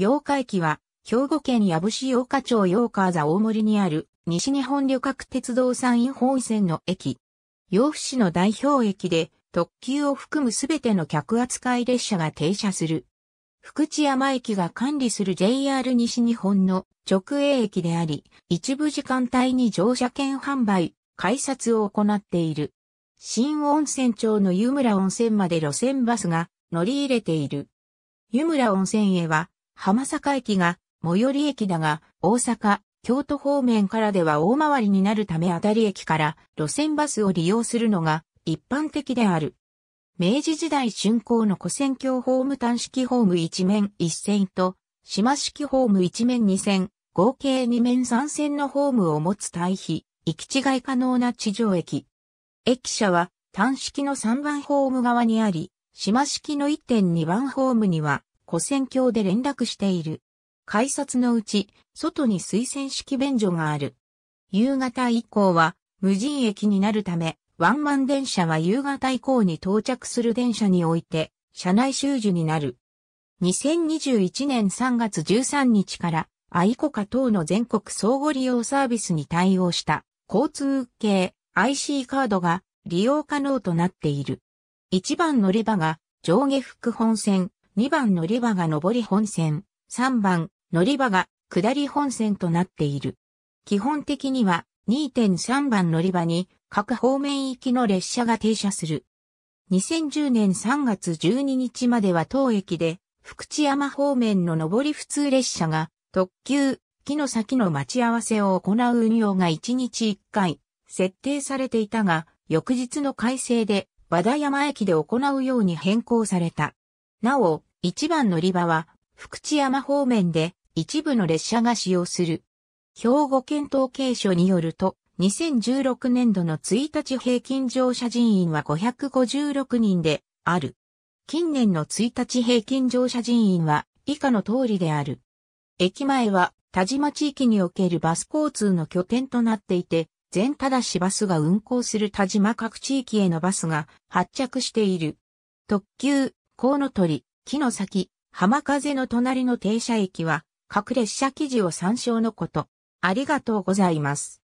八日駅は、兵庫県矢部市八日町八日座大森にある、西日本旅客鉄道山陰本線の駅。洋府市の代表駅で、特急を含むすべての客扱い列車が停車する。福知山駅が管理する JR 西日本の直営駅であり、一部時間帯に乗車券販売、改札を行っている。新温泉町の湯村温泉まで路線バスが乗り入れている。湯村温泉へは浜坂駅が最寄り駅だが、大阪、京都方面からでは大回りになるためあたり駅から路線バスを利用するのが一般的である。明治時代竣工の古戦橋ホーム単式ホーム1面1線と、島式ホーム1面2線、合計2面3線のホームを持つ対比、行き違い可能な地上駅。駅舎は単式の3番ホーム側にあり、島式の1.2番ホームには古戦橋で連絡している。改札のうち、外に推薦式便所がある。夕方以降は、無人駅になるため、ワンマン電車は夕方以降に到着する電車において、車内収受になる。2021年3月13日から、アイコカ等の全国相互利用サービスに対応した交通系 IC カードが利用可能となっている。一番乗り場が上下副本線2番乗り場が上り本線、3番乗り場が下り本線となっている。基本的には2.3番乗り場に各方面行きの列車が停車する。2010年3月12日までは当駅で福知山方面の上り普通列車が特急、木の先の待ち合わせを行う運用が1日1回設定されていたが、翌日の改正で和田山駅で行うように変更された。なお、一番乗り場は、福知山方面で一部の列車が使用する。兵庫県統計所によると、2016年度の1日平均乗車人員は556人である。近年の1日平均乗車人員は以下の通りである。駅前は田島地域におけるバス交通の拠点となっていて、全ただしバスが運行する田島各地域へのバスが発着している。特急、コウノトリ、木の先、浜風の隣の停車駅は、各列車記事を参照のこと。ありがとうございます。